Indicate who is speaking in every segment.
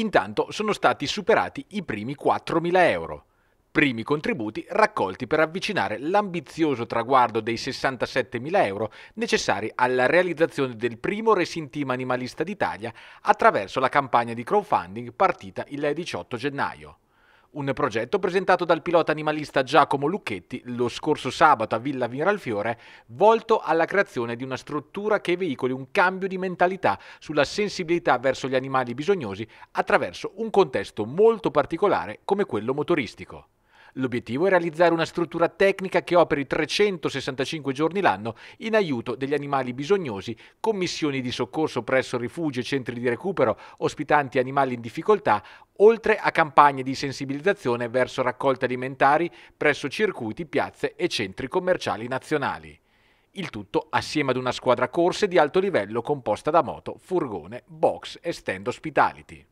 Speaker 1: Intanto sono stati superati i primi 4.000 euro, primi contributi raccolti per avvicinare l'ambizioso traguardo dei 67.000 euro necessari alla realizzazione del primo Racing Team Animalista d'Italia attraverso la campagna di crowdfunding partita il 18 gennaio. Un progetto presentato dal pilota animalista Giacomo Lucchetti lo scorso sabato a Villa Viralfiore, volto alla creazione di una struttura che veicoli un cambio di mentalità sulla sensibilità verso gli animali bisognosi attraverso un contesto molto particolare come quello motoristico. L'obiettivo è realizzare una struttura tecnica che operi 365 giorni l'anno in aiuto degli animali bisognosi, con missioni di soccorso presso rifugi e centri di recupero ospitanti animali in difficoltà, oltre a campagne di sensibilizzazione verso raccolte alimentari presso circuiti, piazze e centri commerciali nazionali. Il tutto assieme ad una squadra corse di alto livello composta da moto, furgone, box e stand hospitality.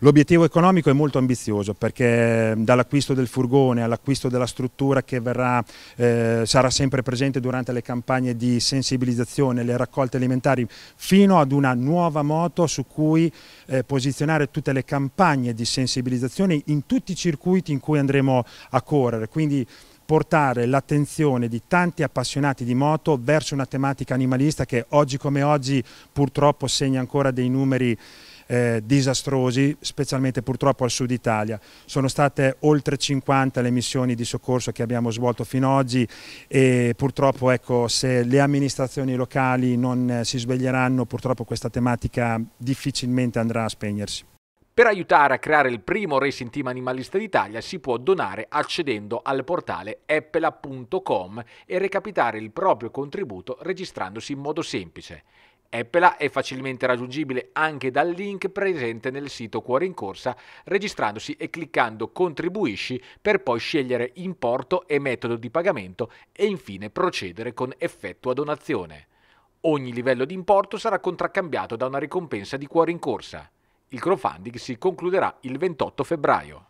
Speaker 2: L'obiettivo economico è molto ambizioso perché dall'acquisto del furgone all'acquisto della struttura che verrà, eh, sarà sempre presente durante le campagne di sensibilizzazione, le raccolte alimentari, fino ad una nuova moto su cui eh, posizionare tutte le campagne di sensibilizzazione in tutti i circuiti in cui andremo a correre. Quindi portare l'attenzione di tanti appassionati di moto verso una tematica animalista che oggi come oggi purtroppo segna ancora dei numeri eh, disastrosi, specialmente purtroppo al sud Italia. Sono state oltre 50 le missioni di soccorso che abbiamo svolto fino ad oggi e purtroppo ecco, se le amministrazioni locali non eh, si sveglieranno purtroppo questa tematica difficilmente andrà a spegnersi.
Speaker 1: Per aiutare a creare il primo Racing Team Animalista d'Italia si può donare accedendo al portale appela.com e recapitare il proprio contributo registrandosi in modo semplice. Eppela è facilmente raggiungibile anche dal link presente nel sito Cuore in Corsa, registrandosi e cliccando Contribuisci per poi scegliere importo e metodo di pagamento e infine procedere con effettua donazione. Ogni livello di importo sarà contraccambiato da una ricompensa di Cuore in Corsa. Il crowdfunding si concluderà il 28 febbraio.